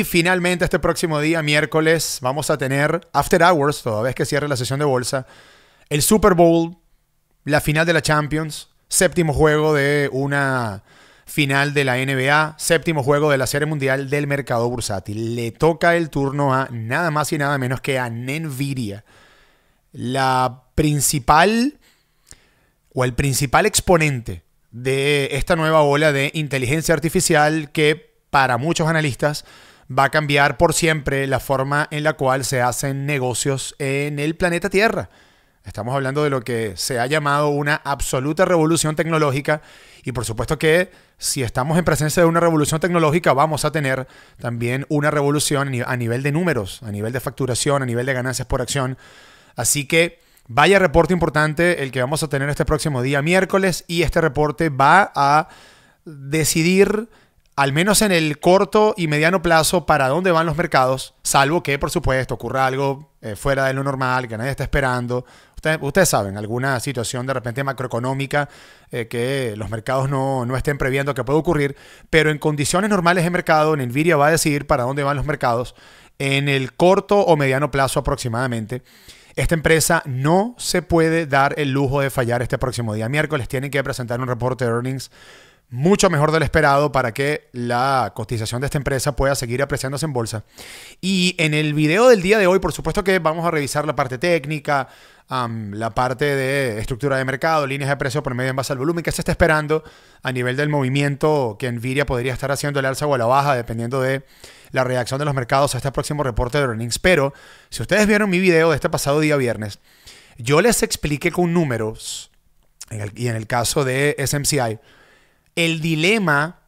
Y finalmente este próximo día, miércoles, vamos a tener After Hours, toda vez que cierre la sesión de bolsa, el Super Bowl, la final de la Champions, séptimo juego de una final de la NBA, séptimo juego de la Serie Mundial del mercado bursátil. Le toca el turno a nada más y nada menos que a Nvidia, la principal o el principal exponente de esta nueva ola de inteligencia artificial que para muchos analistas va a cambiar por siempre la forma en la cual se hacen negocios en el planeta Tierra. Estamos hablando de lo que se ha llamado una absoluta revolución tecnológica y por supuesto que si estamos en presencia de una revolución tecnológica vamos a tener también una revolución a nivel de números, a nivel de facturación, a nivel de ganancias por acción. Así que vaya reporte importante el que vamos a tener este próximo día miércoles y este reporte va a decidir al menos en el corto y mediano plazo, para dónde van los mercados, salvo que, por supuesto, ocurra algo eh, fuera de lo normal, que nadie está esperando. Ustedes, saben, alguna situación de repente macroeconómica eh, que los mercados no, estén previendo que pueda ocurrir, pero en condiciones normales de mercado, en Nvidia va a decidir para dónde van los mercados en el corto o mediano plazo aproximadamente. Esta empresa no se puede dar el lujo de fallar este próximo día. Miércoles tienen que presentar un reporte de earnings mucho mejor del esperado para que la cotización de esta empresa pueda seguir apreciándose en bolsa. Y en el video del día de hoy, por supuesto que vamos a revisar la parte técnica, la parte de estructura de mercado, líneas de precio por medio en base al volumen que se está esperando a nivel del movimiento que Nvidia podría estar haciendo el alza o la baja, dependiendo de la reacción de los mercados a este próximo reporte de earnings. Pero si ustedes vieron mi video de este pasado día viernes, yo les expliqué con números, y en el caso de SMCI, el dilema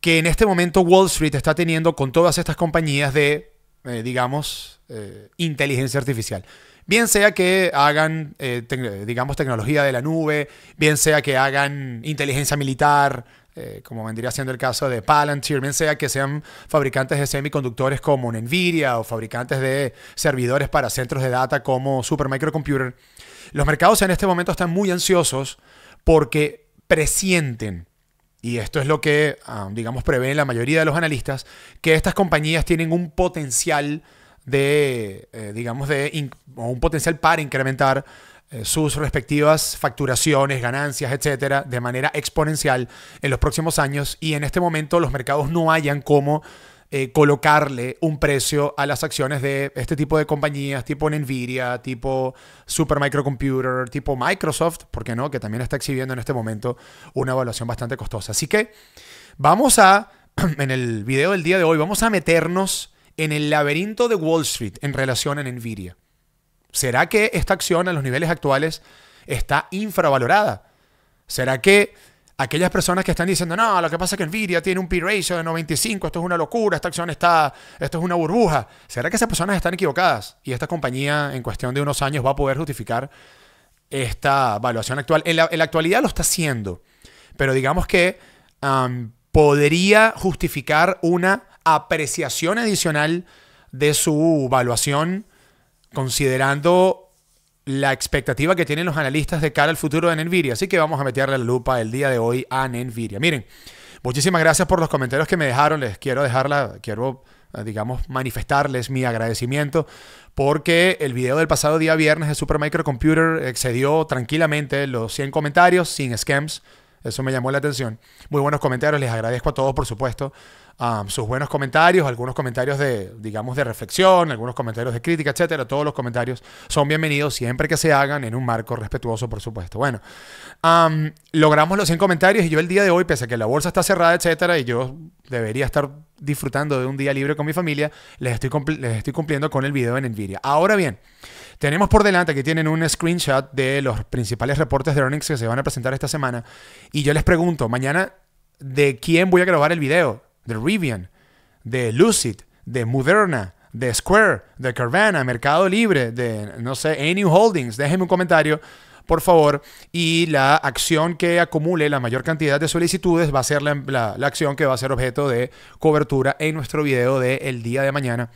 que en este momento Wall Street está teniendo con todas estas compañías de, eh, digamos, eh, inteligencia artificial. Bien sea que hagan, eh, digamos, tecnología de la nube, bien sea que hagan inteligencia militar, como vendría siendo el caso de Palantir, bien sea que sean fabricantes de semiconductores como Nvidia o fabricantes de servidores para centros de data como Supermicrocomputer. Los mercados en este momento están muy ansiosos porque presienten, y esto es lo que, ah, digamos, prevé la mayoría de los analistas, que estas compañías tienen un potencial de, eh, digamos, de un potencial para incrementar eh, sus respectivas facturaciones, ganancias, etcétera, de manera exponencial en los próximos años y en este momento los mercados no hayan como eh, colocarle un precio a las acciones de este tipo de compañías, tipo Nvidia, tipo Super Microcomputer, tipo Microsoft, ¿por qué no? Que también está exhibiendo en este momento una evaluación bastante costosa. Así que vamos a, en el video del día de hoy, vamos a meternos en el laberinto de Wall Street en relación a Nvidia. ¿Será que esta acción a los niveles actuales está infravalorada? ¿Será que aquellas personas que están diciendo, no, lo que pasa es que Nvidia tiene un P-Ratio de 95, esto es una locura, esta acción está, esto es una burbuja. ¿Será que esas personas están equivocadas? Y esta compañía en cuestión de unos años va a poder justificar esta valuación actual. En la, actualidad lo está haciendo, pero digamos que podría justificar una apreciación adicional de su valuación considerando la expectativa que tienen los analistas de cara al futuro de Nvidia. Así que vamos a meterle la lupa el día de hoy a Nvidia. Miren, muchísimas gracias por los comentarios que me dejaron. Les quiero dejarla, quiero, eh, digamos, manifestarles mi agradecimiento porque el video del pasado día viernes de Super computer excedió eh, tranquilamente los 100 comentarios sin scams. Eso me llamó la atención. Muy buenos comentarios, les agradezco a todos, por supuesto sus buenos comentarios, algunos comentarios de, digamos, de reflexión, algunos comentarios de crítica, etcétera. Todos los comentarios son bienvenidos siempre que se hagan en un marco respetuoso, por supuesto. Bueno, logramos los 100 comentarios y yo el día de hoy, pese a que la bolsa está cerrada, etcétera, y yo debería estar disfrutando de un día libre con mi familia, les estoy, estoy cumpliendo con el video en Nvidia. Ahora bien, tenemos por delante que tienen un screenshot de los principales reportes de earnings que se van a presentar esta semana. Y yo les pregunto, mañana, ¿de quién voy a grabar el video? de Rivian, de Lucid, de Moderna, de Square, de Carvana, Mercado Libre, de, no sé, Any Holdings. Déjenme un comentario, por favor. Y la acción que acumule la mayor cantidad de solicitudes va a ser la, acción que va a ser objeto de cobertura en nuestro video del día de mañana.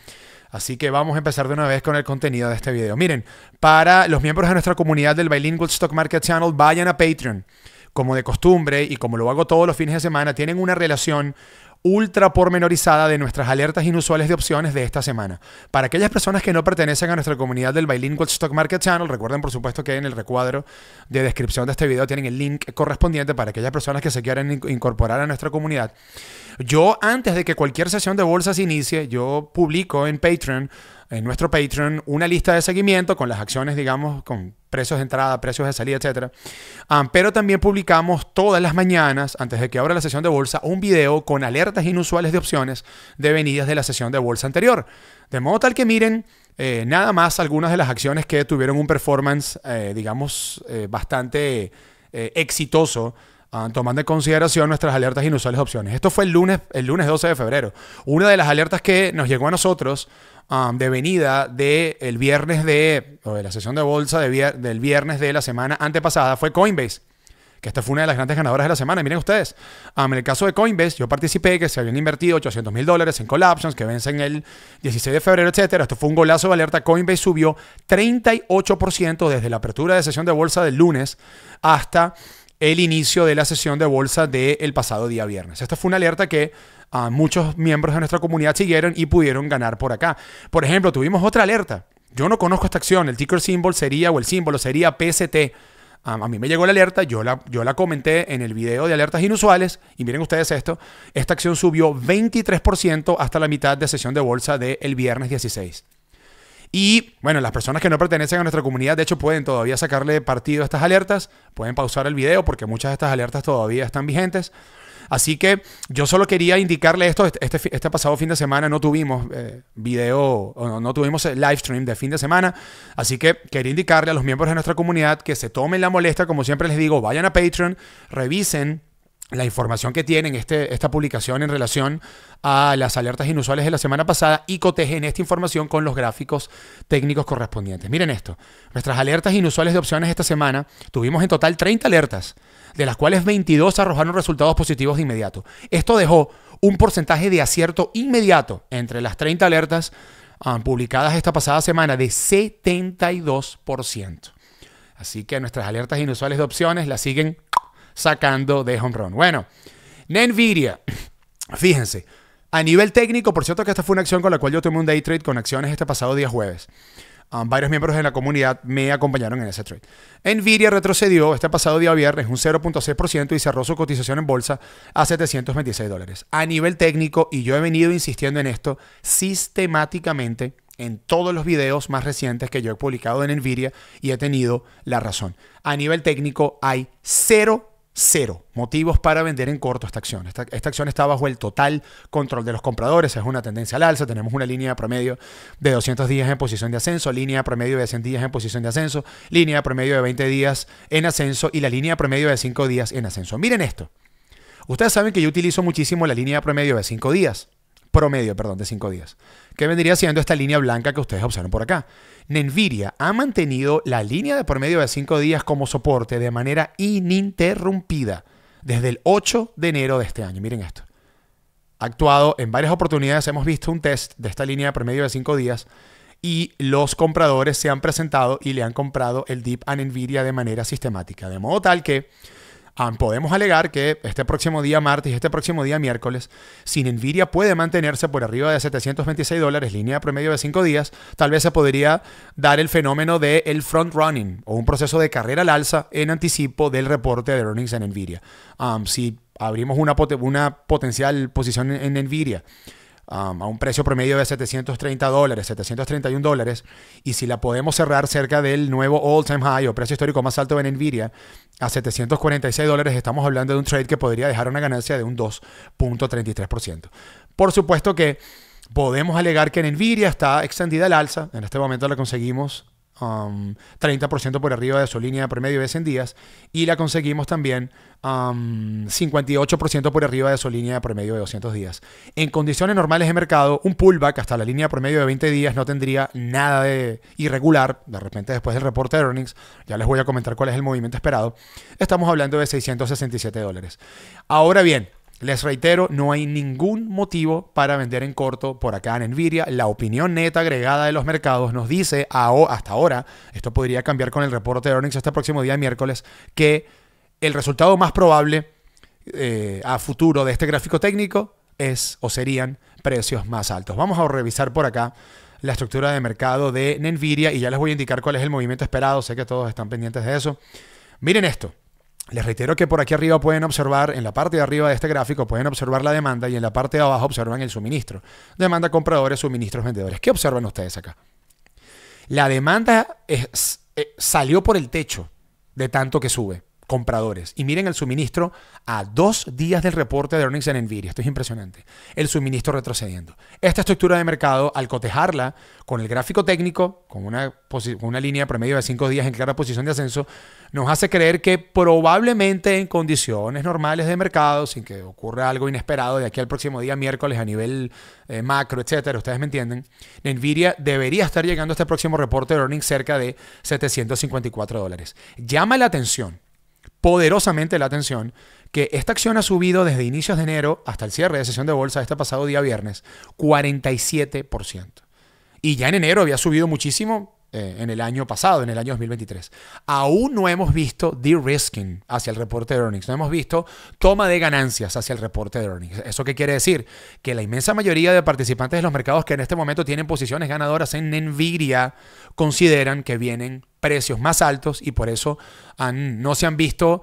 Así que vamos a empezar de una vez con el contenido de este video. Miren, para los miembros de nuestra comunidad del Bilingual Stock Market Channel, vayan a Patreon como de costumbre y como lo hago todos los fines de semana, tienen una relación ultra pormenorizada de nuestras alertas inusuales de opciones de esta semana. Para aquellas personas que no pertenecen a nuestra comunidad del Bilingual Stock Market Channel, recuerden por supuesto que en el recuadro de descripción de este video tienen el link correspondiente para aquellas personas que se quieran incorporar a nuestra comunidad. Yo antes de que cualquier sesión de bolsa se inicie, yo publico en Patreon, en nuestro Patreon, una lista de seguimiento con las acciones, digamos, con precios de entrada, precios de salida, etc. Ah, pero también publicamos todas las mañanas, antes de que abra la sesión de bolsa, un video con alertas inusuales de opciones de venidas de la sesión de bolsa anterior. De modo tal que miren eh, nada más algunas de las acciones que tuvieron un performance, eh, digamos, eh, bastante exitoso Ah, tomando en consideración nuestras alertas inusuales opciones. Esto fue el lunes, el lunes 12 de febrero. Una de las alertas que nos llegó a nosotros ah, de venida del viernes de, o de la sesión de bolsa del viernes de la semana antepasada fue Coinbase. Que esta fue una de las grandes ganadoras de la semana. miren ustedes, ah, en el caso de Coinbase, yo participé que se habían invertido 800 mil dólares en Collapsions que vencen el 16 de febrero, etc. Esto fue un golazo de alerta. Coinbase subió 38% desde la apertura de sesión de bolsa del lunes hasta el inicio de la sesión de bolsa del pasado día viernes. Esta fue una alerta que ah, muchos miembros de nuestra comunidad siguieron y pudieron ganar por acá. Por ejemplo, tuvimos otra alerta. Yo no conozco esta acción. El ticker symbol sería, o el símbolo sería PST. Ah, a mí me llegó la alerta, yo la, yo la comenté en el video de alertas inusuales. Y miren ustedes esto. Esta acción subió 23% hasta la mitad de sesión de bolsa del viernes 16. Y bueno, las personas que no pertenecen a nuestra comunidad, de hecho, pueden todavía sacarle partido a estas alertas, pueden pausar el video porque muchas de estas alertas todavía están vigentes. Así que yo solo quería indicarle esto. Este, este, este pasado fin de semana no tuvimos eh, video o no, tuvimos live stream de fin de semana. Así que quería indicarle a los miembros de nuestra comunidad que se tomen la molestia. Como siempre les digo, vayan a Patreon, revisen la información que tienen este, esta publicación en relación a las alertas inusuales de la semana pasada y cotejen esta información con los gráficos técnicos correspondientes. Miren esto, nuestras alertas inusuales de opciones esta semana, tuvimos en total 30 alertas, de las cuales 22 arrojaron resultados positivos de inmediato. Esto dejó un porcentaje de acierto inmediato entre las 30 alertas ah, publicadas esta pasada semana de 72%. Así que nuestras alertas inusuales de opciones las siguen sacando de home run. Bueno, Nvidia, fíjense, a nivel técnico, por cierto que esta fue una acción con la cual yo tomé un day trade con acciones este pasado día jueves. Um, varios miembros de la comunidad me acompañaron en ese trade. Nvidia retrocedió este pasado día viernes un 0.6% y cerró su cotización en bolsa a 726 dólares. A nivel técnico, y yo he venido insistiendo en esto sistemáticamente en todos los videos más recientes que yo he publicado en Nvidia y he tenido la razón. A nivel técnico hay cero cero motivos para vender en corto esta acción. Esta, acción está bajo el total control de los compradores, es una tendencia al alza, tenemos una línea de promedio de 200 días en posición de ascenso, línea promedio de 100 días en posición de ascenso, línea de promedio de 20 días en ascenso y la línea promedio de 5 días en ascenso. Miren esto. Ustedes saben que yo utilizo muchísimo la línea de promedio de 5 días promedio, perdón, de 5 días, ¿Qué vendría siendo esta línea blanca que ustedes observan por acá. Nenviria ha mantenido la línea de promedio de 5 días como soporte de manera ininterrumpida desde el 8 de enero de este año. Miren esto. Ha actuado en varias oportunidades, hemos visto un test de esta línea de promedio de 5 días y los compradores se han presentado y le han comprado el DIP a Nenviria de manera sistemática, de modo tal que podemos alegar que este próximo día martes, este próximo día miércoles, si Nvidia puede mantenerse por arriba de 726 dólares, línea promedio de 5 días, tal vez se podría dar el fenómeno del el front running o un proceso de carrera al alza en anticipo del reporte de earnings en Nvidia. si abrimos una, una potencial posición en, en Nvidia Um, a un precio promedio de 730 dólares, 731 dólares, y si la podemos cerrar cerca del nuevo all-time high o precio histórico más alto en Nvidia a 746 dólares, estamos hablando de un trade que podría dejar una ganancia de un 2.33%. Por supuesto que podemos alegar que en Nvidia está extendida el alza, en este momento la conseguimos 30% um, por arriba de su línea de promedio de 100 días y la conseguimos también 58% um, por arriba de su línea de promedio de 200 días. En condiciones normales de mercado, un pullback hasta la línea de promedio de 20 días no tendría nada de irregular. De repente después del reporte de earnings, ya les voy a comentar cuál es el movimiento esperado, estamos hablando de 667 dólares. Ahora bien, les reitero, no hay ningún motivo para vender en corto por acá en Nvidia. La opinión neta agregada de los mercados nos dice hasta ahora, esto podría cambiar con el reporte de earnings este próximo día miércoles, que el resultado más probable eh, a futuro de este gráfico técnico es o serían precios más altos. Vamos a revisar por acá la estructura de mercado de Nvidia y ya les voy a indicar cuál es el movimiento esperado. Sé que todos están pendientes de eso. Miren esto. Les reitero que por aquí arriba pueden observar, en la parte de arriba de este gráfico pueden observar la demanda y en la parte de abajo observan el suministro. Demanda compradores, suministros, vendedores. ¿Qué observan ustedes acá? La demanda es, eh, salió por el techo de tanto que sube compradores. Y miren el suministro a dos días del reporte de earnings en Nvidia. Esto es impresionante. El suministro retrocediendo. Esta estructura de mercado, al cotejarla con el gráfico técnico, con una, una línea promedio de cinco días en clara posición de ascenso, nos hace creer que probablemente en condiciones normales de mercado, sin que ocurra algo inesperado de aquí al próximo día miércoles a nivel eh, macro, etcétera, ustedes me entienden, Nvidia debería estar llegando a este próximo reporte de earnings cerca de 754 dólares. Llama la atención poderosamente la atención que esta acción ha subido desde inicios de enero hasta el cierre de sesión de bolsa este pasado día viernes 47%. Y ya en enero había subido muchísimo, eh, en el año pasado, en el año 2023. Aún no hemos visto de-risking hacia el reporte de earnings, no hemos visto toma de ganancias hacia el reporte de earnings. ¿Eso qué quiere decir? Que la inmensa mayoría de participantes de los mercados que en este momento tienen posiciones ganadoras en Nvidia consideran que vienen precios más altos y por eso no se han visto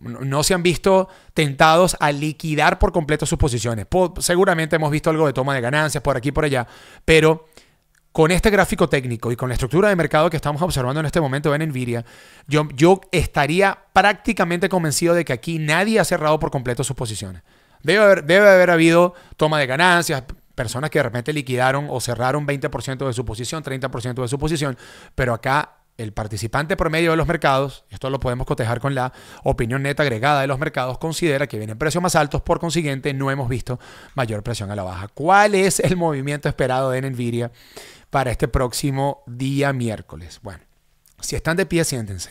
no se han visto tentados a liquidar por completo sus posiciones. seguramente hemos visto algo de toma de ganancias por aquí y por allá, pero con este gráfico técnico y con la estructura de mercado que estamos observando en este momento en Nvidia, yo, estaría prácticamente convencido de que aquí nadie ha cerrado por completo sus posiciones. Debe haber, debe haber habido toma de ganancias, personas que de repente liquidaron o cerraron 20% de su posición, 30% de su posición, pero acá el participante promedio de los mercados, esto lo podemos cotejar con la opinión neta agregada de los mercados, considera que vienen precios más altos, por consiguiente no hemos visto mayor presión a la baja. ¿Cuál es el movimiento esperado en Nvidia para este próximo día miércoles. Bueno, si están de pie, siéntense.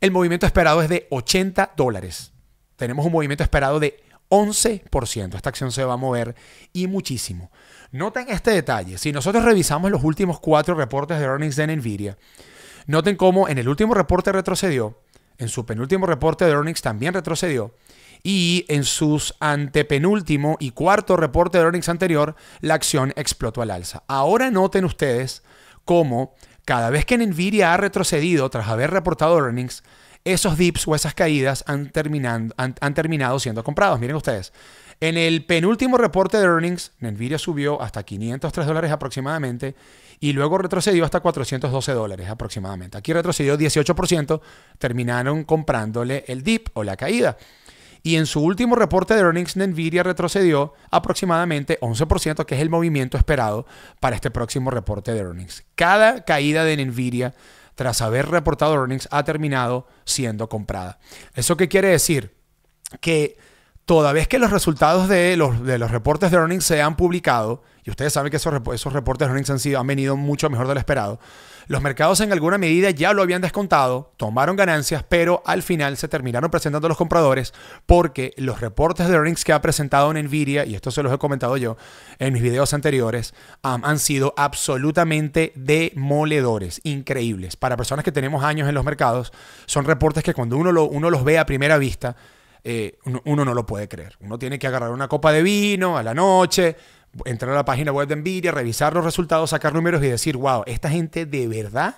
El movimiento esperado es de 80 dólares. Tenemos un movimiento esperado de 11%. Esta acción se va a mover y muchísimo. Noten este detalle. Si nosotros revisamos los últimos cuatro reportes de earnings de Nvidia, noten cómo en el último reporte retrocedió, en su penúltimo reporte de earnings también retrocedió, y en sus antepenúltimo y cuarto reporte de earnings anterior, la acción explotó al alza. Ahora noten ustedes cómo cada vez que Nvidia ha retrocedido tras haber reportado earnings, esos dips o esas caídas han, terminado siendo comprados. Miren ustedes, en el penúltimo reporte de earnings, Nvidia subió hasta 503 dólares aproximadamente y luego retrocedió hasta 412 dólares aproximadamente. Aquí retrocedió 18%, terminaron comprándole el dip o la caída y en su último reporte de earnings Nvidia retrocedió aproximadamente 11%, que es el movimiento esperado para este próximo reporte de earnings. Cada caída de Nvidia tras haber reportado earnings ha terminado siendo comprada. ¿Eso qué quiere decir? Que toda vez que los resultados de los, de los reportes de earnings se han publicado, y ustedes saben que esos, esos reportes de earnings han, sido, han venido mucho mejor de lo esperado, los mercados en alguna medida ya lo habían descontado, tomaron ganancias, pero al final se terminaron presentando los compradores porque los reportes de earnings que ha presentado en Nvidia, y esto se los he comentado yo en mis videos anteriores, han sido absolutamente demoledores, increíbles. Para personas que tenemos años en los mercados, son reportes que cuando uno, uno los ve a primera vista, eh, uno no lo puede creer. Uno tiene que agarrar una copa de vino a la noche, entrar a la página web de Envidia, revisar los resultados, sacar números y decir, wow, esta gente de verdad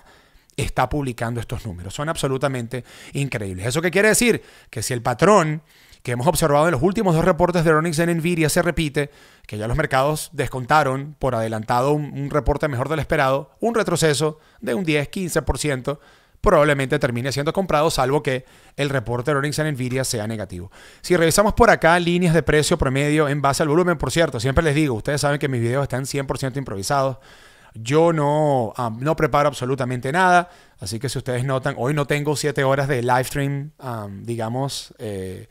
está publicando estos números. Son absolutamente increíbles. ¿Eso qué quiere decir? Que si el patrón que hemos observado en los últimos dos reportes de earnings en Envidia se repite, que ya los mercados descontaron por adelantado un, un reporte mejor del esperado, un retroceso de un 10-15% probablemente termine siendo comprado, salvo que el reporte de earnings en Nvidia sea negativo. Si revisamos por acá líneas de precio promedio en base al volumen, por cierto, siempre les digo, ustedes saben que mis videos están 100% improvisados. Yo no, no preparo absolutamente nada, así que si ustedes notan, hoy no tengo 7 horas de live stream, digamos, eh,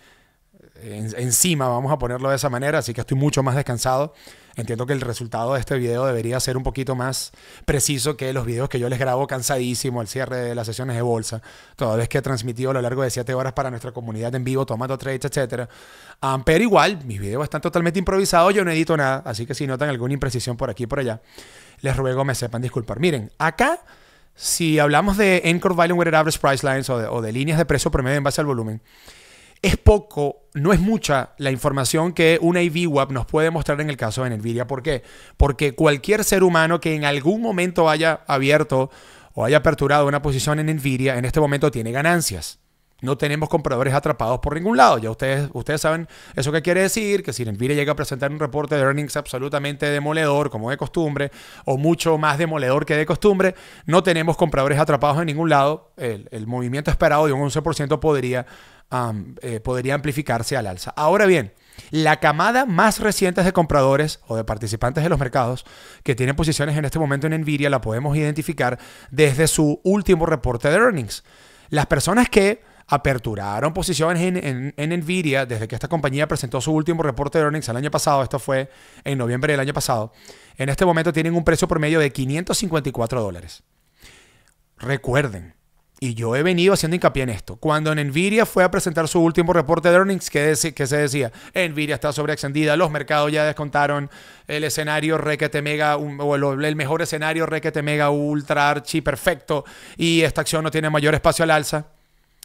encima, vamos a ponerlo de esa manera, así que estoy mucho más descansado. Entiendo que el resultado de este video debería ser un poquito más preciso que los videos que yo les grabo cansadísimo al cierre de las sesiones de bolsa. Toda vez que he transmitido a lo largo de 7 horas para nuestra comunidad en vivo, tomando trades, etc. Ah, pero igual, mis videos están totalmente improvisados, yo no edito nada, así que si notan alguna imprecisión por aquí y por allá, les ruego me sepan disculpar. Miren, acá, si hablamos de Encore Value Weighted Average Price Lines o de, o de líneas de precio promedio en base al volumen, es poco, no es mucha la información que una IVWAP nos puede mostrar en el caso de NVIDIA. ¿Por qué? Porque cualquier ser humano que en algún momento haya abierto o haya aperturado una posición en NVIDIA, en este momento tiene ganancias. No tenemos compradores atrapados por ningún lado. Ya ustedes, ustedes saben eso que quiere decir, que si Nvidia llega a presentar un reporte de earnings absolutamente demoledor, como de costumbre, o mucho más demoledor que de costumbre, no tenemos compradores atrapados en ningún lado. El, el movimiento esperado de un 11% podría eh, podría amplificarse al alza. Ahora bien, la camada más reciente de compradores o de participantes de los mercados que tienen posiciones en este momento en Nvidia la podemos identificar desde su último reporte de earnings. Las personas que aperturaron posiciones en, en, Nvidia desde que esta compañía presentó su último reporte de earnings el año pasado, esto fue en noviembre del año pasado, en este momento tienen un precio promedio de 554 dólares. Recuerden, y yo he venido haciendo hincapié en esto. Cuando en Nvidia fue a presentar su último reporte de earnings, que, se decía? Nvidia está sobreextendida, los mercados ya descontaron el escenario requete mega, o el, el mejor escenario requete mega ultra archi perfecto, y esta acción no tiene mayor espacio al alza.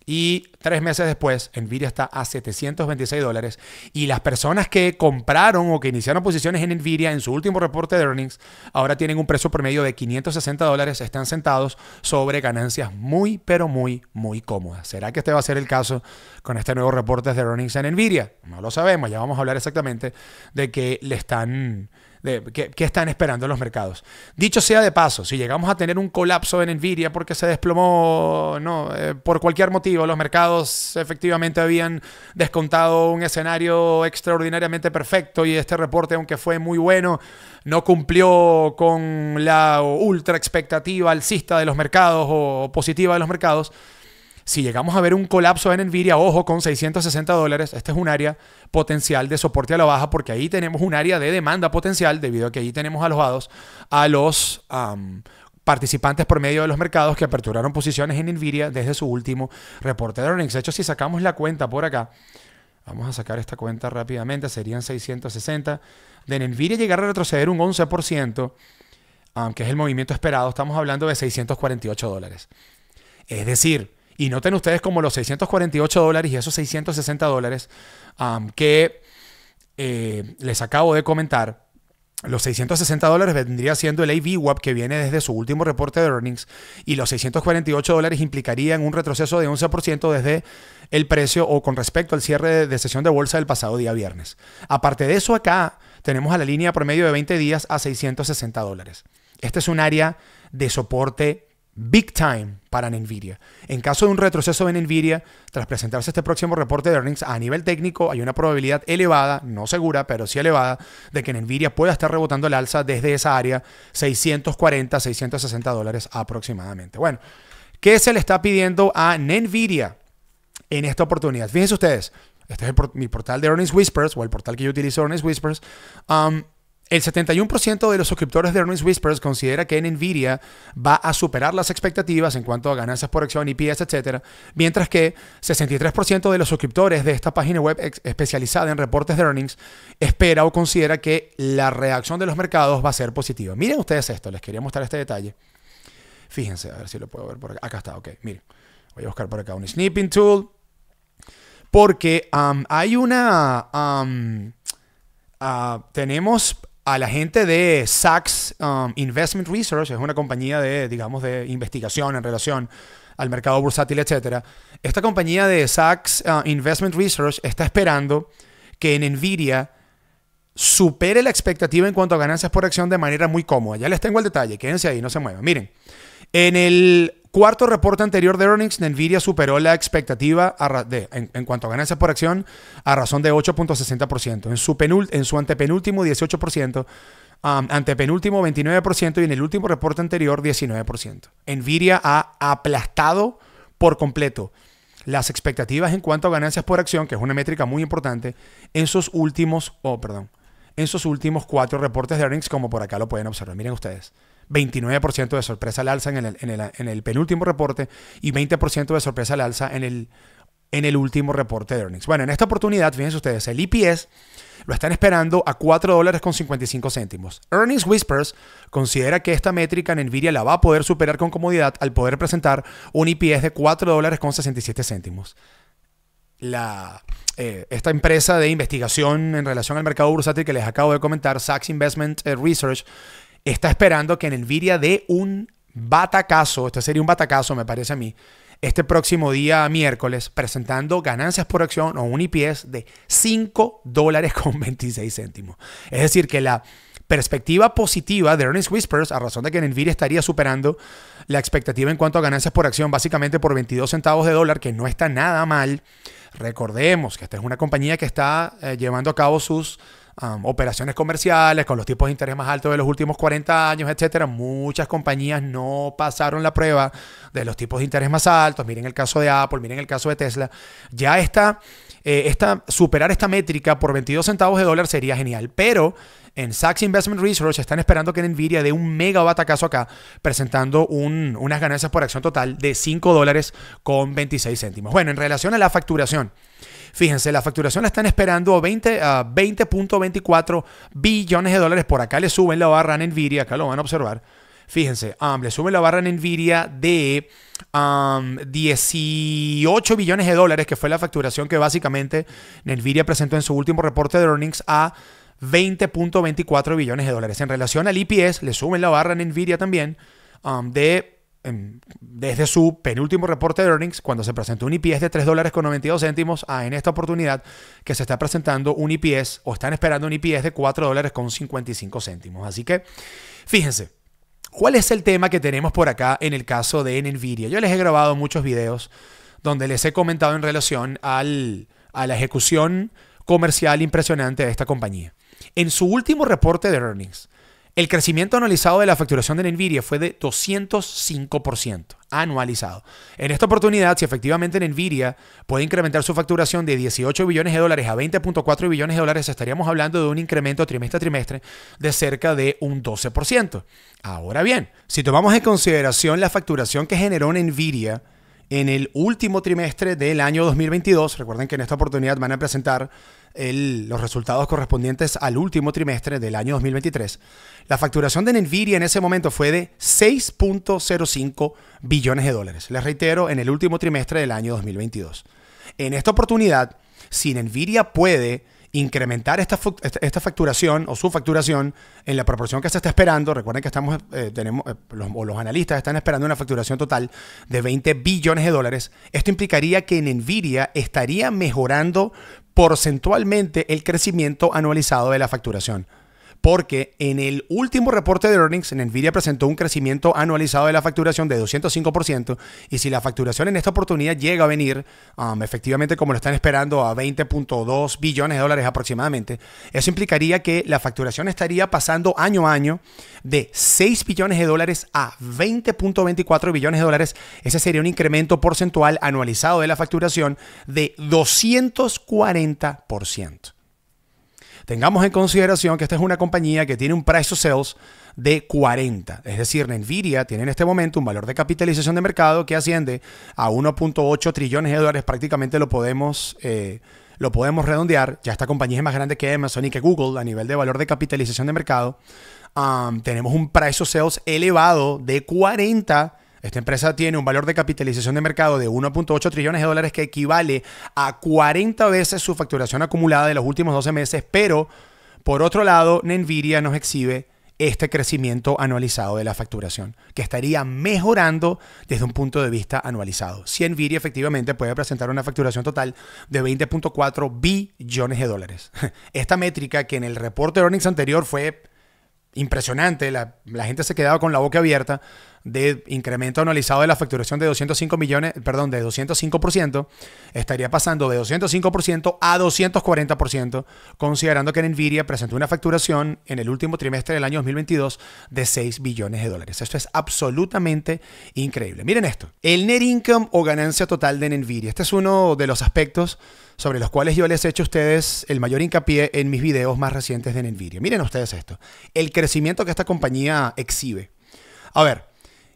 Y tres meses después, Nvidia está a 726 dólares. Y las personas que compraron o que iniciaron posiciones en Nvidia en su último reporte de earnings, ahora tienen un precio promedio de 560 dólares, están sentados sobre ganancias muy, pero muy, muy cómodas. ¿Será que este va a ser el caso con este nuevo reporte de earnings en Nvidia? No lo sabemos, ya vamos a hablar exactamente de que le están qué, están esperando los mercados. Dicho sea de paso, si llegamos a tener un colapso en Nvidia porque se desplomó, no, eh, por cualquier motivo, los mercados efectivamente habían descontado un escenario extraordinariamente perfecto y este reporte, aunque fue muy bueno, no cumplió con la ultra expectativa alcista de los mercados o positiva de los mercados. Si llegamos a ver un colapso en Nvidia, ojo, con 660 dólares, este es un área potencial de soporte a la baja porque ahí tenemos un área de demanda potencial debido a que ahí tenemos alojados a los participantes por medio de los mercados que aperturaron posiciones en Nvidia desde su último reporte de earnings. De hecho, si sacamos la cuenta por acá, vamos a sacar esta cuenta rápidamente, serían 660. De Nvidia llegar a retroceder un 11%, aunque que es el movimiento esperado, estamos hablando de 648 dólares. Es decir, y noten ustedes como los 648 dólares y esos 660 dólares que eh, les acabo de comentar. Los 660 dólares vendría siendo el AVWAP que viene desde su último reporte de earnings y los 648 dólares implicarían un retroceso de 11% desde el precio o con respecto al cierre de sesión de bolsa del pasado día viernes. Aparte de eso acá tenemos a la línea promedio de 20 días a 660 dólares. Este es un área de soporte big time para Nvidia. En caso de un retroceso en Nvidia, tras presentarse este próximo reporte de earnings a nivel técnico, hay una probabilidad elevada, no segura, pero sí elevada, de que Nvidia pueda estar rebotando el alza desde esa área, 640, 660 dólares aproximadamente. Bueno, ¿qué se le está pidiendo a Nvidia en esta oportunidad? Fíjense ustedes, este es mi portal de Earnings Whispers, o el portal que yo utilizo, Earnings Whispers. Um, el 71% de los suscriptores de Earnings Whispers considera que NVIDIA va a superar las expectativas en cuanto a ganancias por acción, IPS, e etc. Mientras que 63% de los suscriptores de esta página web especializada en reportes de earnings espera o considera que la reacción de los mercados va a ser positiva. Miren ustedes esto, les quería mostrar este detalle. Fíjense, a ver si lo puedo ver por acá. Acá está, ok, miren. Voy a buscar por acá un snipping tool. Porque hay una... Ah, tenemos a la gente de Sachs um, Investment Research, es una compañía de, digamos, de investigación en relación al mercado bursátil, etc. Esta compañía de Sachs uh, Investment Research está esperando que en Nvidia supere la expectativa en cuanto a ganancias por acción de manera muy cómoda. Ya les tengo el detalle, quédense ahí, no se muevan. Miren, en el Cuarto reporte anterior de earnings, Nvidia superó la expectativa en, cuanto a ganancias por acción a razón de 8.60%. En su, en su antepenúltimo 18%, antepenúltimo 29% y en el último reporte anterior 19%. Nvidia ha aplastado por completo las expectativas en cuanto a ganancias por acción, que es una métrica muy importante, en sus últimos, oh, perdón, en sus últimos cuatro reportes de earnings, como por acá lo pueden observar. Miren ustedes. 29% de sorpresa al alza en el, penúltimo reporte y 20% de sorpresa al alza en el, en el último reporte de earnings. Bueno, en esta oportunidad, fíjense ustedes, el EPS lo están esperando a 4 dólares con 55 Earnings Whispers considera que esta métrica en Nvidia la va a poder superar con comodidad al poder presentar un EPS de 4 dólares con 67 céntimos. La, eh, esta empresa de investigación en relación al mercado bursátil que les acabo de comentar, Sachs Investment eh, Research, está esperando que Nvidia dé un batacazo, este sería un batacazo me parece a mí, este próximo día miércoles presentando ganancias por acción o un IPS de 5 dólares con 26 céntimos. Es decir, que la perspectiva positiva de earnings Whispers, a razón de que Nvidia estaría superando la expectativa en cuanto a ganancias por acción, básicamente por 22 centavos de dólar, que no está nada mal. Recordemos que esta es una compañía que está eh, llevando a cabo sus operaciones comerciales, con los tipos de interés más altos de los últimos 40 años, etcétera, muchas compañías no pasaron la prueba de los tipos de interés más altos. Miren el caso de Apple, miren el caso de Tesla. Ya está. Eh, superar esta métrica por 22 centavos de dólar sería genial, pero en Sachs Investment Research están esperando que Nvidia dé un mega acá, presentando unas ganancias por acción total de 5 dólares con 26 céntimos. Bueno, en relación a la facturación, Fíjense, la facturación la están esperando a 20.24 billones de dólares. Por acá le suben la barra en Nvidia, acá lo van a observar. Fíjense, le suben la barra en Nvidia de 18 billones de dólares, que fue la facturación que básicamente Nvidia presentó en su último reporte de earnings a 20.24 billones de dólares. En relación al IPS, e le suben la barra en Nvidia también de desde su penúltimo reporte de earnings, cuando se presentó un IPS de 3 dólares con 92 céntimos, a ah, en esta oportunidad que se está presentando un IPS o están esperando un IPS de 4 dólares con 55 céntimos. Así que, fíjense, ¿cuál es el tema que tenemos por acá en el caso de NVIDIA? Yo les he grabado muchos videos donde les he comentado en relación al, a la ejecución comercial impresionante de esta compañía. En su último reporte de earnings, el crecimiento anualizado de la facturación de Nvidia fue de 205% anualizado. En esta oportunidad, si efectivamente Nvidia puede incrementar su facturación de 18 billones de dólares a 20.4 billones de dólares, estaríamos hablando de un incremento trimestre a trimestre de cerca de un 12%. Ahora bien, si tomamos en consideración la facturación que generó Nvidia en el último trimestre del año 2022, recuerden que en esta oportunidad van a presentar los resultados correspondientes al último trimestre del año 2023, la facturación de Nvidia en ese momento fue de 6.05 billones de dólares. Les reitero, en el último trimestre del año 2022. En esta oportunidad, si Nvidia puede incrementar esta, facturación o su facturación en la proporción que se está esperando. Recuerden que estamos, eh, tenemos, eh, los, o los analistas están esperando una facturación total de 20 billones de dólares. Esto implicaría que Nvidia estaría mejorando porcentualmente el crecimiento anualizado de la facturación porque en el último reporte de earnings, Nvidia presentó un crecimiento anualizado de la facturación de 205%, y si la facturación en esta oportunidad llega a venir, um, efectivamente como lo están esperando, a 20.2 billones de dólares aproximadamente, eso implicaría que la facturación estaría pasando año a año de 6 billones de dólares a 20.24 billones de dólares. Ese sería un incremento porcentual anualizado de la facturación de 240%. Tengamos en consideración que esta es una compañía que tiene un price to sales de 40. Es decir, Nvidia tiene en este momento un valor de capitalización de mercado que asciende a 1.8 trillones de dólares. Prácticamente lo podemos... Eh, lo podemos redondear, ya esta compañía es más grande que Amazon y que Google a nivel de valor de capitalización de mercado. tenemos un price to sales elevado de 40 esta empresa tiene un valor de capitalización de mercado de 1.8 trillones de dólares que equivale a 40 veces su facturación acumulada de los últimos 12 meses, pero por otro lado, Nenviria nos exhibe este crecimiento anualizado de la facturación, que estaría mejorando desde un punto de vista anualizado. Si Nenviria efectivamente puede presentar una facturación total de 20.4 billones de dólares. Esta métrica que en el reporte de earnings anterior fue impresionante, la gente se quedaba con la boca abierta, de incremento anualizado de la facturación de 205 millones, perdón, de 205%, estaría pasando de 205% a 240%, considerando que Nvidia presentó una facturación en el último trimestre del año 2022 de 6 billones de dólares. Esto es absolutamente increíble. Miren esto, el net income o ganancia total de Nvidia. Este es uno de los aspectos sobre los cuales yo les he hecho a ustedes el mayor hincapié en mis videos más recientes de Nvidia. Miren ustedes esto, el crecimiento que esta compañía exhibe. A ver,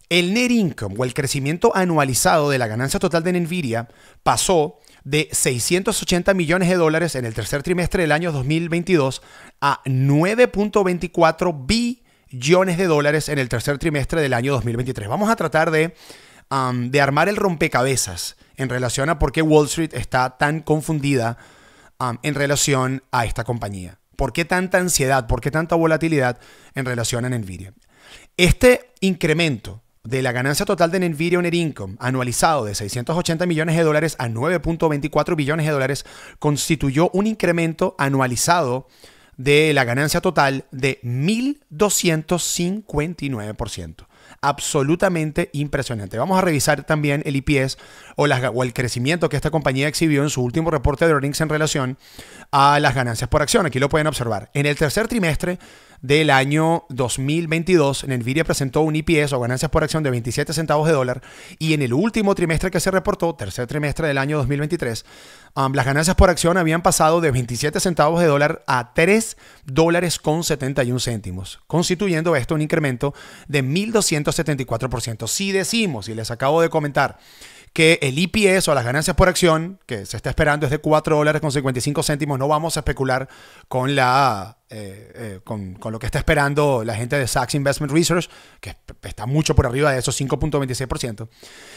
el net income o el crecimiento anualizado de la ganancia total de Nvidia pasó de 680 millones de dólares en el tercer trimestre del año 2022 a 9.24 billones de dólares en el tercer trimestre del año 2023. Vamos a tratar de, armar el rompecabezas en relación a por qué Wall Street está tan confundida en relación a esta compañía. ¿Por qué tanta ansiedad? ¿Por qué tanta volatilidad en relación a Nvidia? Este incremento de la ganancia total de Nvidia Net Income anualizado de 680 millones de dólares a 9.24 billones de dólares constituyó un incremento anualizado de la ganancia total de 1.259%. Absolutamente impresionante. Vamos a revisar también el IPS o, el crecimiento que esta compañía exhibió en su último reporte de earnings en relación a las ganancias por acción. Aquí lo pueden observar. En el tercer trimestre del año 2022, Nvidia presentó un EPS o ganancias por acción de 27 centavos de dólar y en el último trimestre que se reportó, tercer trimestre del año 2023, las ganancias por acción habían pasado de 27 centavos de dólar a 3 dólares con 71 céntimos, constituyendo esto un incremento de 1.274%. Si decimos, y les acabo de comentar, que el EPS o las ganancias por acción, que se está esperando es de 4 dólares con 55 céntimos, no vamos a especular con, la, eh, eh, con, lo que está esperando la gente de Sachs Investment Research, que está mucho por arriba de esos 5.26%.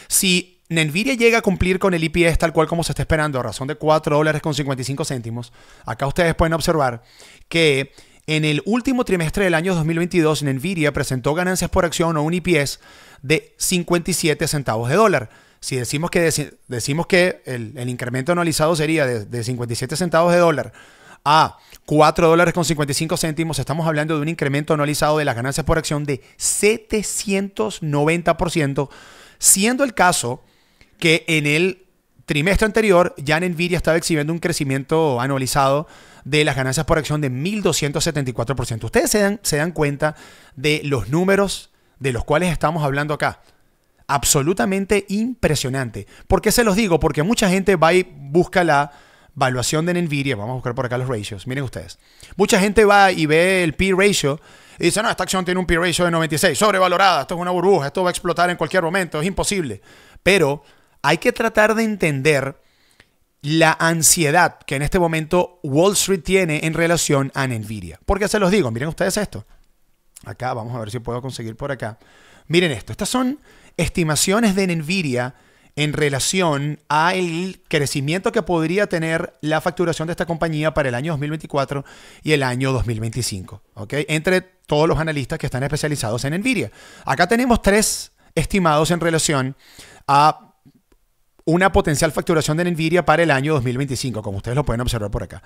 Si Nenviria llega a cumplir con el EPS tal cual como se está esperando, a razón de 4 dólares con 55 céntimos, acá ustedes pueden observar que en el último trimestre del año 2022, Nenviria presentó ganancias por acción o un EPS de 57 centavos de dólar si decimos que, decimos que el, incremento anualizado sería de, 57 centavos de dólar a 4 dólares con 55 céntimos, estamos hablando de un incremento anualizado de las ganancias por acción de 790%, siendo el caso que en el trimestre anterior ya en Nvidia estaba exhibiendo un crecimiento anualizado de las ganancias por acción de 1.274%. Ustedes se dan, se dan cuenta de los números de los cuales estamos hablando acá absolutamente impresionante. ¿Por qué se los digo? Porque mucha gente va y busca la valuación de Nenviria. Vamos a buscar por acá los ratios. Miren ustedes. Mucha gente va y ve el P-Ratio y dice, no, esta acción tiene un P-Ratio de 96, sobrevalorada, esto es una burbuja, esto va a explotar en cualquier momento, es imposible. Pero hay que tratar de entender la ansiedad que en este momento Wall Street tiene en relación a ¿Por qué se los digo, miren ustedes esto. Acá, vamos a ver si puedo conseguir por acá. Miren esto, estas son estimaciones de Nvidia en relación al crecimiento que podría tener la facturación de esta compañía para el año 2024 y el año 2025, Entre todos los analistas que están especializados en Nvidia. Acá tenemos tres estimados en relación a una potencial facturación de Nvidia para el año 2025, como ustedes lo pueden observar por acá.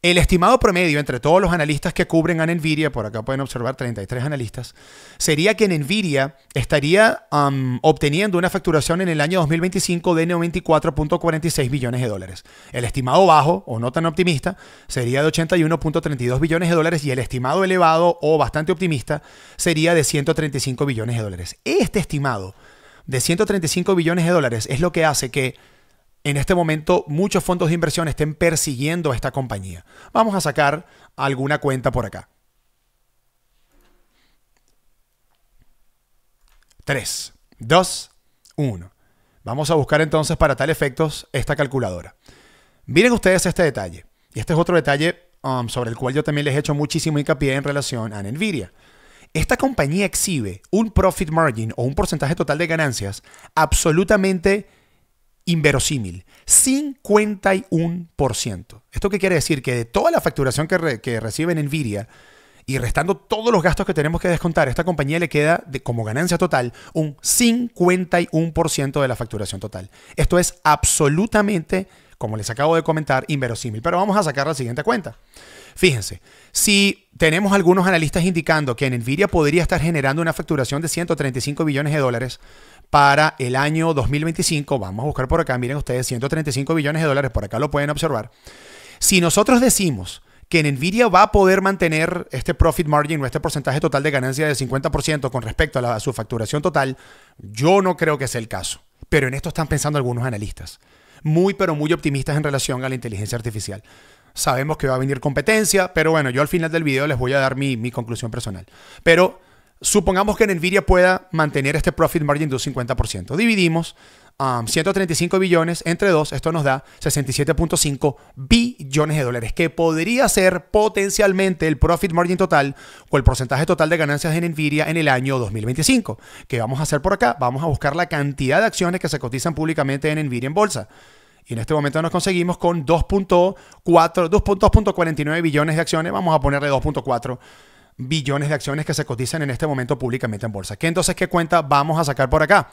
El estimado promedio entre todos los analistas que cubren a Nvidia, por acá pueden observar 33 analistas, sería que Nvidia estaría obteniendo una facturación en el año 2025 de 94.46 billones de dólares. El estimado bajo, o no tan optimista, sería de 81.32 billones de dólares y el estimado elevado o bastante optimista sería de 135 billones de dólares. Este estimado de 135 billones de dólares es lo que hace que en este momento muchos fondos de inversión estén persiguiendo a esta compañía. Vamos a sacar alguna cuenta por acá. 3, 2, 1. Vamos a buscar entonces para tal efectos esta calculadora. Miren ustedes este detalle. Y este es otro detalle um, sobre el cual yo también les he hecho muchísimo hincapié en relación a Nvidia. Esta compañía exhibe un profit margin o un porcentaje total de ganancias absolutamente inverosímil, 51%. ¿Esto qué quiere decir? Que de toda la facturación que, recibe en recibe Nvidia y restando todos los gastos que tenemos que descontar, esta compañía le queda como ganancia total un 51% de la facturación total. Esto es absolutamente, como les acabo de comentar, inverosímil. Pero vamos a sacar la siguiente cuenta. Fíjense, si tenemos algunos analistas indicando que en Nvidia podría estar generando una facturación de 135 billones de dólares, para el año 2025. Vamos a buscar por acá, miren ustedes, 135 billones de dólares, por acá lo pueden observar. Si nosotros decimos que en Nvidia va a poder mantener este profit margin o este porcentaje total de ganancia de 50% con respecto a, su facturación total, yo no creo que sea el caso. Pero en esto están pensando algunos analistas, muy pero muy optimistas en relación a la inteligencia artificial. Sabemos que va a venir competencia, pero bueno, yo al final del video les voy a dar mi, mi conclusión personal. Pero Supongamos que Nvidia pueda mantener este profit margin de un 50%. Dividimos 135 um, billones entre 2, esto nos da 67.5 billones de dólares, que podría ser potencialmente el profit margin total o el porcentaje total de ganancias en Nvidia en el año 2025. ¿Qué vamos a hacer por acá? Vamos a buscar la cantidad de acciones que se cotizan públicamente en Nvidia en bolsa. Y en este momento nos conseguimos con 2.49 billones de acciones. Vamos a ponerle 2.4 billones de acciones que se cotizan en este momento públicamente en bolsa. ¿Qué entonces qué cuenta vamos a sacar por acá?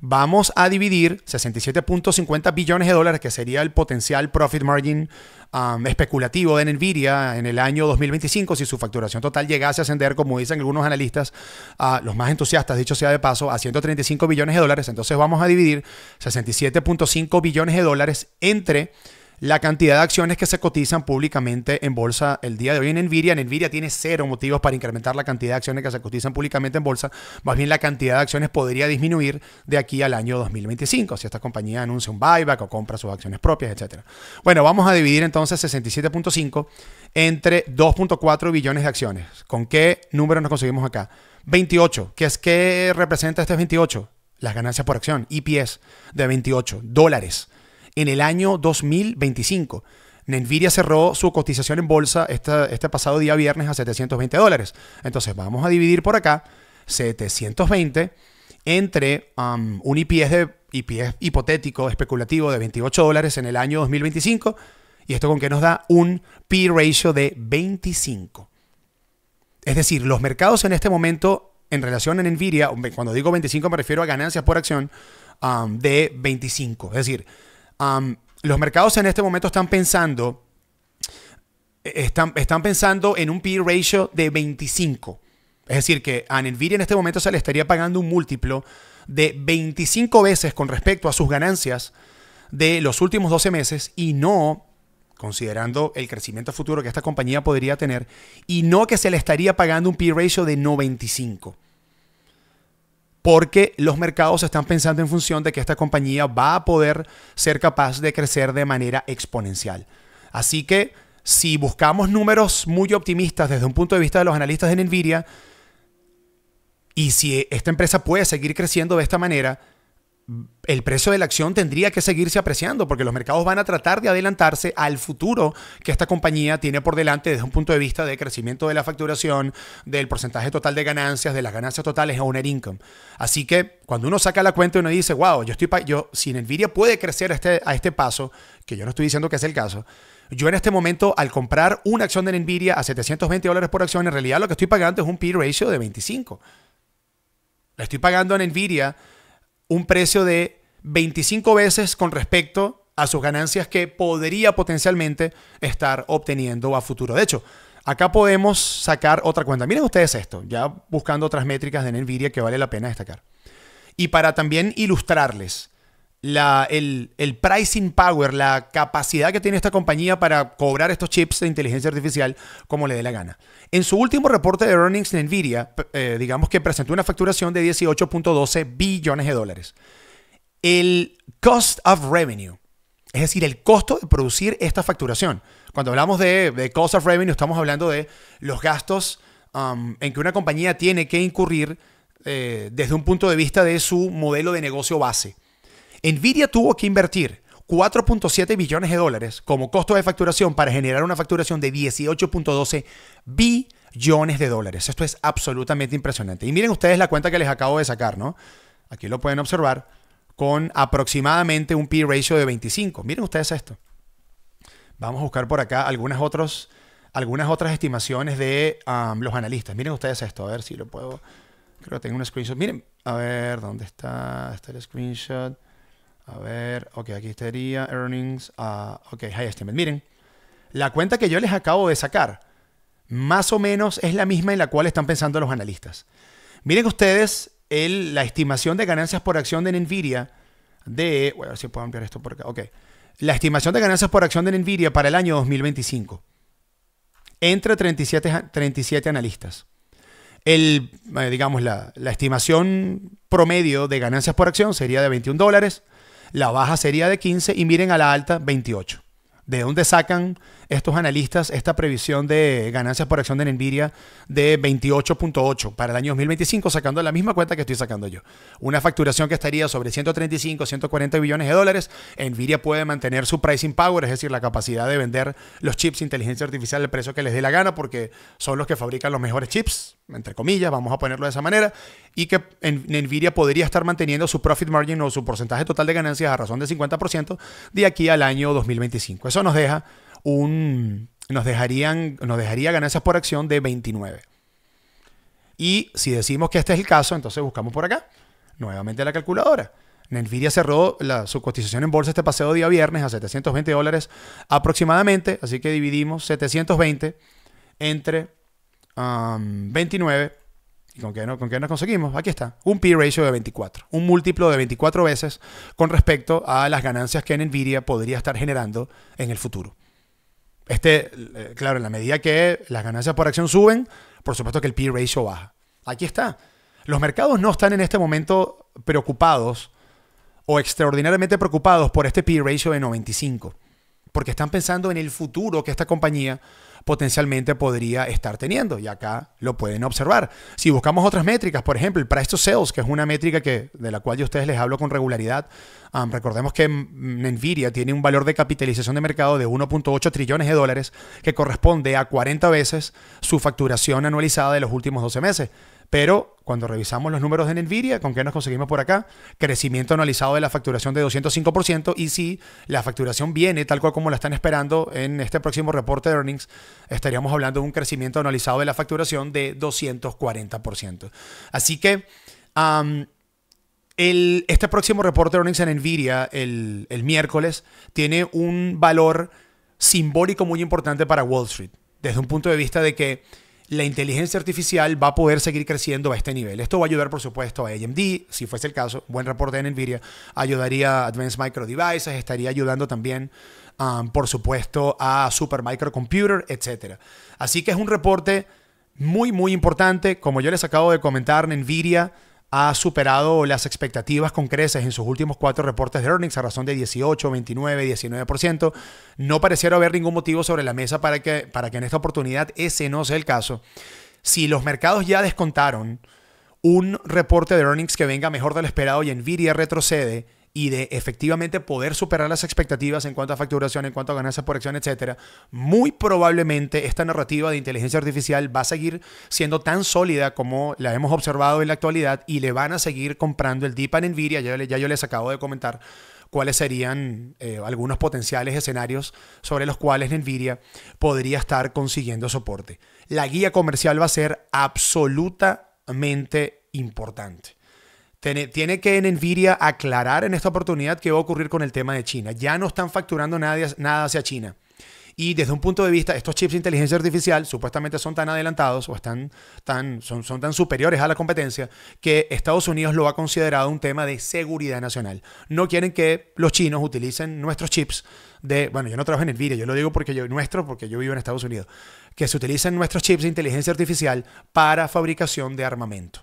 Vamos a dividir 67.50 billones de dólares, que sería el potencial profit margin um, especulativo de Nvidia en el año 2025, si su facturación total llegase a ascender, como dicen algunos analistas, a los más entusiastas, dicho sea de paso, a 135 billones de dólares. Entonces vamos a dividir 67.5 billones de dólares entre la cantidad de acciones que se cotizan públicamente en bolsa el día de hoy en Nvidia. En Nvidia tiene cero motivos para incrementar la cantidad de acciones que se cotizan públicamente en bolsa. Más bien la cantidad de acciones podría disminuir de aquí al año 2025 si esta compañía anuncia un buyback o compra sus acciones propias, etc. Bueno, vamos a dividir entonces 67.5 entre 2.4 billones de acciones. ¿Con qué número nos conseguimos acá? 28. ¿Qué es que representa este 28? Las ganancias por acción, EPS de 28 dólares en el año 2025. Nenviria cerró su cotización en bolsa este, este pasado día viernes a 720 dólares. Entonces vamos a dividir por acá 720 entre um, un IPS, de, hipotético, especulativo de 28 dólares en el año 2025. ¿Y esto con que nos da? Un P-ratio de 25. Es decir, los mercados en este momento, en relación a Nvidia, cuando digo 25 me refiero a ganancias por acción, um, de 25. Es decir, los mercados en este momento están pensando, están, están pensando en un P ratio de 25. Es decir, que a Nvidia en este momento se le estaría pagando un múltiplo de 25 veces con respecto a sus ganancias de los últimos 12 meses y no considerando el crecimiento futuro que esta compañía podría tener, y no que se le estaría pagando un P-ratio de 95 porque los mercados están pensando en función de que esta compañía va a poder ser capaz de crecer de manera exponencial. Así que si buscamos números muy optimistas desde un punto de vista de los analistas en Nvidia, y si esta empresa puede seguir creciendo de esta manera, el precio de la acción tendría que seguirse apreciando porque los mercados van a tratar de adelantarse al futuro que esta compañía tiene por delante desde un punto de vista de crecimiento de la facturación, del porcentaje total de ganancias, de las ganancias totales a owner income. Así que cuando uno saca la cuenta y uno dice, wow, yo estoy yo si Nvidia puede crecer a este, a este paso, que yo no estoy diciendo que es el caso, yo en este momento al comprar una acción de Nvidia a 720 dólares por acción, en realidad lo que estoy pagando es un P ratio de 25. La estoy pagando a Nvidia un precio de 25 veces con respecto a sus ganancias que podría potencialmente estar obteniendo a futuro. De hecho, acá podemos sacar otra cuenta. Miren ustedes esto, ya buscando otras métricas de NVIDIA que vale la pena destacar. Y para también ilustrarles el, pricing power, la capacidad que tiene esta compañía para cobrar estos chips de inteligencia artificial como le dé la gana. En su último reporte de earnings de Nvidia, eh, digamos que presentó una facturación de 18.12 billones de dólares. El cost of revenue, es decir, el costo de producir esta facturación. Cuando hablamos de, cost of revenue, estamos hablando de los gastos um, en que una compañía tiene que incurrir eh, desde un punto de vista de su modelo de negocio base. Nvidia tuvo que invertir 4.7 billones de dólares como costo de facturación para generar una facturación de 18.12 billones de dólares. Esto es absolutamente impresionante. Y miren ustedes la cuenta que les acabo de sacar, ¿no? Aquí lo pueden observar con aproximadamente un P-ratio de 25. Miren ustedes esto. Vamos a buscar por acá algunas, otras estimaciones de um, los analistas. Miren ustedes esto, a ver si lo puedo... Creo que tengo un screenshot. Miren, a ver, ¿dónde está? Está el screenshot. A ver, ok, aquí estaría earnings. Ah, ok, high estimate. Miren, la cuenta que yo les acabo de sacar, más o menos es la misma en la cual están pensando los analistas. Miren ustedes el, la estimación de ganancias por acción de Nvidia de... Bueno, a ver si puedo ampliar esto por acá. Ok. La estimación de ganancias por acción de Nvidia para el año 2025. Entre 37, 37 analistas. El, eh, digamos, la, la estimación promedio de ganancias por acción sería de 21 dólares la baja sería de 15 y miren a la alta 28. ¿De dónde sacan estos analistas esta previsión de ganancias por acción de Nvidia de 28.8 para el año 2025, sacando la misma cuenta que estoy sacando yo. Una facturación que estaría sobre 135, 140 billones de dólares. Nvidia puede mantener su pricing power, es decir, la capacidad de vender los chips inteligencia artificial al precio que les dé la gana, porque son los que fabrican los mejores chips, entre comillas, vamos a ponerlo de esa manera, y que Nvidia podría estar manteniendo su profit margin o su porcentaje total de ganancias a razón de 50% de aquí al año 2025. Eso nos deja un, nos, dejarían, nos dejaría ganancias por acción de 29. Y si decimos que este es el caso, entonces buscamos por acá, nuevamente la calculadora. Nvidia cerró la, su cotización en bolsa este paseo día viernes a 720 dólares aproximadamente, así que dividimos 720 entre 29. Um, ¿Y con qué, no, con qué nos conseguimos? Aquí está, un P-ratio de 24, un múltiplo de 24 veces con respecto a las ganancias que Nvidia podría estar generando en el futuro. Este, eh, claro, en la medida que las ganancias por acción suben, por supuesto que el P ratio baja. Aquí está. Los mercados no están en este momento preocupados o extraordinariamente preocupados por este P ratio de 95, porque están pensando en el futuro que esta compañía potencialmente podría estar teniendo. Y acá lo pueden observar. Si buscamos otras métricas, por ejemplo, el Price Sales, que es una métrica que, de la cual yo a ustedes les hablo con regularidad, um, recordemos que mm, Nvidia tiene un valor de capitalización de mercado de 1.8 trillones de dólares, que corresponde a 40 veces su facturación anualizada de los últimos 12 meses. Pero cuando revisamos los números de Nvidia, ¿con qué nos conseguimos por acá? Crecimiento analizado de la facturación de 205% y si la facturación viene tal cual como la están esperando en este próximo reporte de earnings, estaríamos hablando de un crecimiento analizado de la facturación de 240%. Así que este próximo reporte de earnings en Nvidia el miércoles tiene un valor simbólico muy importante para Wall Street, desde un punto de vista de que la inteligencia artificial va a poder seguir creciendo a este nivel. Esto va a ayudar, por supuesto, a AMD, si fuese el caso, buen reporte en Nvidia, ayudaría a Advanced Micro Devices, estaría ayudando también, um, por supuesto, a Micro Computer, etc. Así que es un reporte muy, muy importante. Como yo les acabo de comentar, Nvidia ha superado las expectativas con creces en sus últimos cuatro reportes de earnings a razón de 18, 29, 19%. No pareciera haber ningún motivo sobre la mesa para que, para que en esta oportunidad ese no sea el caso. Si los mercados ya descontaron un reporte de earnings que venga mejor del esperado y Nvidia retrocede, y de efectivamente poder superar las expectativas en cuanto a facturación, en cuanto a ganancias por acción, etcétera, muy probablemente esta narrativa de inteligencia artificial va a seguir siendo tan sólida como la hemos observado en la actualidad y le van a seguir comprando el dip a Nvidia. Ya, yo les acabo de comentar cuáles serían eh, algunos potenciales escenarios sobre los cuales Nvidia podría estar consiguiendo soporte. La guía comercial va a ser absolutamente importante tiene que en Nvidia aclarar en esta oportunidad qué va a ocurrir con el tema de China. Ya no están facturando nada, hacia China. Y desde un punto de vista, estos chips de inteligencia artificial supuestamente son tan adelantados o están tan, son, tan superiores a la competencia que Estados Unidos lo ha considerado un tema de seguridad nacional. No quieren que los chinos utilicen nuestros chips de, bueno, yo no trabajo en Nvidia, yo lo digo porque yo, nuestro, porque yo vivo en Estados Unidos, que se utilicen nuestros chips de inteligencia artificial para fabricación de armamento.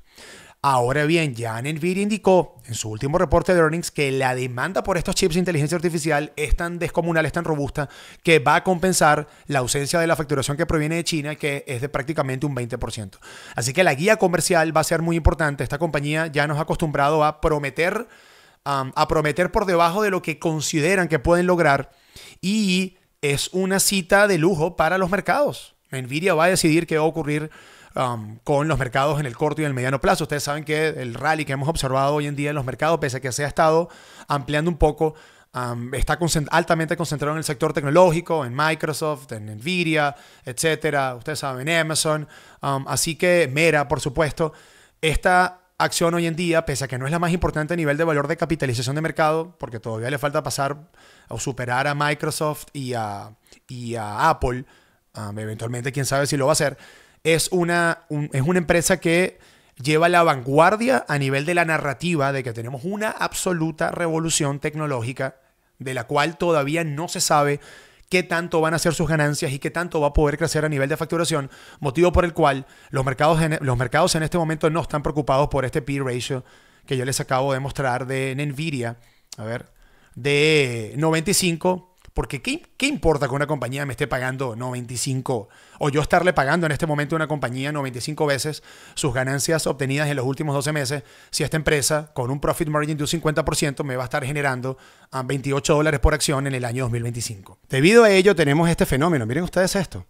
Ahora bien, ya Nvidia indicó en su último reporte de earnings que la demanda por estos chips de inteligencia artificial es tan descomunal, es tan robusta, que va a compensar la ausencia de la facturación que proviene de China, que es de prácticamente un 20%. Así que la guía comercial va a ser muy importante. Esta compañía ya nos ha acostumbrado a prometer, a prometer por debajo de lo que consideran que pueden lograr y es una cita de lujo para los mercados. Nvidia va a decidir qué va a ocurrir Um, con los mercados en el corto y en el mediano plazo. Ustedes saben que el rally que hemos observado hoy en día en los mercados, pese a que se ha estado ampliando un poco, um, está altamente concentrado en el sector tecnológico, en Microsoft, en Nvidia, etcétera. Ustedes saben, Amazon. Um, así que Mera, por supuesto, esta acción hoy en día, pese a que no es la más importante a nivel de valor de capitalización de mercado, porque todavía le falta pasar o superar a Microsoft y a, Apple, eventualmente quién sabe si lo va a hacer, es una, es una empresa que lleva la vanguardia a nivel de la narrativa de que tenemos una absoluta revolución tecnológica de la cual todavía no se sabe qué tanto van a ser sus ganancias y qué tanto va a poder crecer a nivel de facturación, motivo por el cual los mercados en, los mercados en este momento no están preocupados por este P ratio que yo les acabo de mostrar de en Nvidia, a ver, de 95 porque ¿qué, importa que una compañía me esté pagando 95 o yo estarle pagando en este momento a una compañía 95 veces sus ganancias obtenidas en los últimos 12 meses si esta empresa con un profit margin de un 50% me va a estar generando a ah, 28 dólares por acción en el año 2025? Debido a ello tenemos este fenómeno. Miren ustedes esto.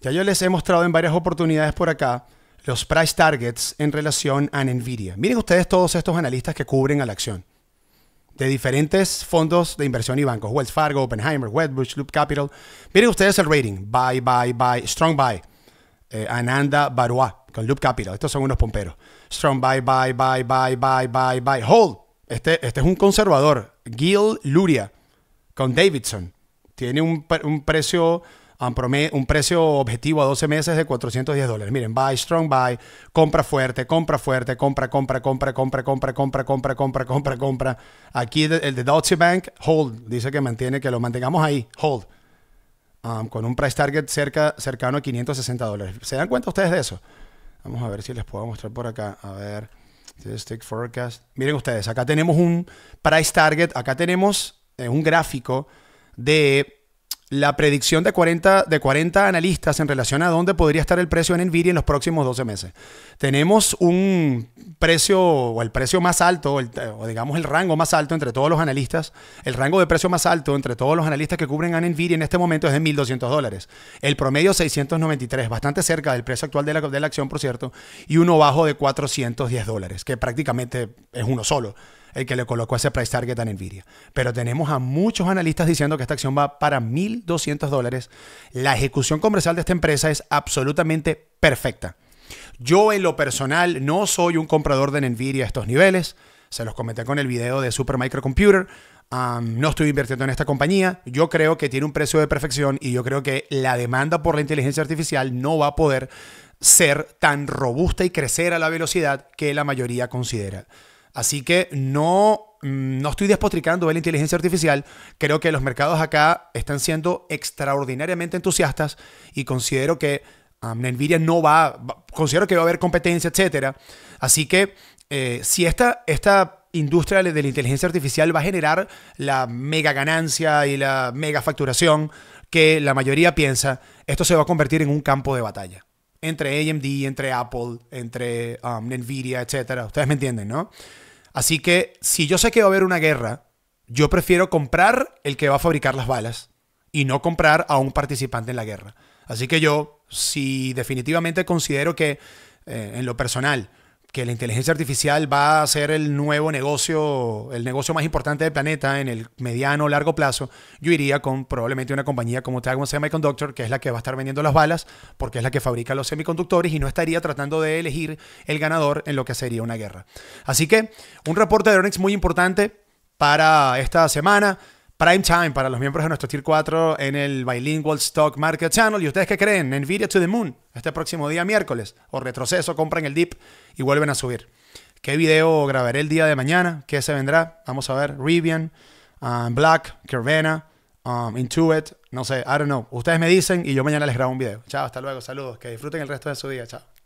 Ya yo les he mostrado en varias oportunidades por acá los price targets en relación a Nvidia. Miren ustedes todos estos analistas que cubren a la acción de diferentes fondos de inversión y bancos, Wells Fargo, Oppenheimer, Wedbush, Loop Capital. Miren ustedes el rating, buy, buy, buy, strong buy, eh, Ananda Barua con Loop Capital. Estos son unos pomperos. Strong buy, buy, buy, buy, buy, buy, buy, hold. Este, este es un conservador, Gil Luria con Davidson. Tiene un, un precio un precio objetivo a 12 meses de 410 dólares. Miren, buy, strong buy, compra fuerte, compra fuerte, compra, compra, compra, compra, compra, compra, compra, compra, compra, compra. Aquí el de Deutsche Bank, hold, dice que mantiene, que lo mantengamos ahí, hold. Um, con un price target cerca, cercano a 560 dólares. ¿Se dan cuenta ustedes de eso? Vamos a ver si les puedo mostrar por acá. A ver, Miren ustedes, acá tenemos un price target, acá tenemos eh, un gráfico de la predicción de 40, de 40 analistas en relación a dónde podría estar el precio en Nvidia en los próximos 12 meses. Tenemos un precio, o el precio más alto, o digamos el rango más alto entre todos los analistas, el rango de precio más alto entre todos los analistas que cubren a Nvidia en este momento es de 1.200 dólares. El promedio 693, bastante cerca del precio actual de la, de la acción, por cierto, y uno bajo de 410 dólares, que prácticamente es uno solo el que le colocó ese price target a Nvidia. Pero tenemos a muchos analistas diciendo que esta acción va para 1.200 dólares. La ejecución comercial de esta empresa es absolutamente perfecta. Yo en lo personal no soy un comprador de Nvidia a estos niveles. Se los comenté con el video de Super Microcomputer. no estoy invirtiendo en esta compañía. Yo creo que tiene un precio de perfección y yo creo que la demanda por la inteligencia artificial no va a poder ser tan robusta y crecer a la velocidad que la mayoría considera. Así que no, mm, no estoy despotricando de la inteligencia artificial. Creo que los mercados acá están siendo extraordinariamente entusiastas y considero que um, Nvidia no va, considero que va a haber competencia, etcétera. Así que eh, si esta, esta industria de la inteligencia artificial va a generar la mega ganancia y la mega facturación que la mayoría piensa, esto se va a convertir en un campo de batalla entre AMD, entre Apple, entre um, Nvidia, etcétera. Ustedes me entienden, ¿no? Así que si yo sé que va a haber una guerra, yo prefiero comprar el que va a fabricar las balas y no comprar a un participante en la guerra. Así que yo, si definitivamente considero que eh, en lo personal que la inteligencia artificial va a ser el nuevo negocio, el negocio más importante del planeta en el mediano o largo plazo, yo iría con probablemente una compañía como Tragon Semiconductor, que es la que va a estar vendiendo las balas, porque es la que fabrica los semiconductores y no estaría tratando de elegir el ganador en lo que sería una guerra. Así que un reporte de Earnings muy importante para esta semana prime time para los miembros de nuestro Tier 4 en el Bilingual Stock Market Channel. ¿Y ustedes qué creen? Nvidia to the moon este próximo día miércoles. O retroceso, compran el dip y vuelven a subir. ¿Qué video grabaré el día de mañana? ¿Qué se vendrá? Vamos a ver. Rivian, um, Black, Kirvena, um, Intuit. No sé, I don't know. Ustedes me dicen y yo mañana les grabo un video. Chao, hasta luego. Saludos. Que disfruten el resto de su día. Chao.